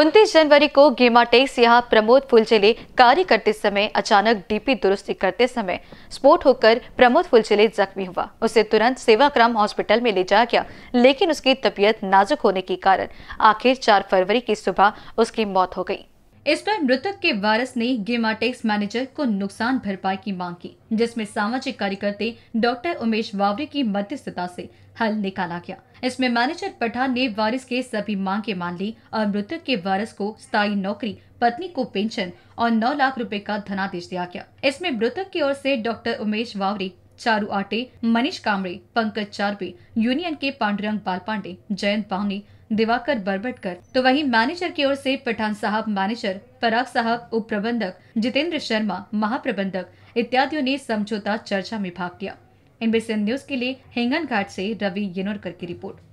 उनतीस जनवरी को गेमा टेक्स यहाँ प्रमोद फुलचेले कार्य करते समय अचानक डीपी दुरुस्ती करते समय स्पोर्ट होकर प्रमोद फुलचेले जख्मी हुआ उसे तुरंत सेवाग्राम हॉस्पिटल में ले जाया गया लेकिन उसकी तबीयत नाजुक होने के कारण आखिर 4 फरवरी की सुबह उसकी मौत हो गई इस पर मृतक के वारस ने गेमाटेक्स मैनेजर को नुकसान भरपाई की मांग की जिसमें सामाजिक कार्यकर्ते डॉक्टर उमेश वावरे की मध्यस्थता से हल निकाला गया इसमें मैनेजर पठान ने वारिस के सभी मांगे मान ली और मृतक के वारिस को स्थायी नौकरी पत्नी को पेंशन और नौ लाख रुपए का धनादेश दिया गया इसमें मृतक की ओर से डॉक्टर उमेश वावरे चारू आटे मनीष कामरे पंकज चारवे यूनियन के पांडुरंग बाल पांडे जयंत पावनी दिवाकर बरबटकर तो वहीं मैनेजर की ओर से पठान साहब मैनेजर पराग साहब उप प्रबंधक जितेंद्र शर्मा महाप्रबंधक इत्यादियों ने समझौता चर्चा में भाग लिया इनबीसी न्यूज के लिए हिंगन घाट से रवि येनोरकर की रिपोर्ट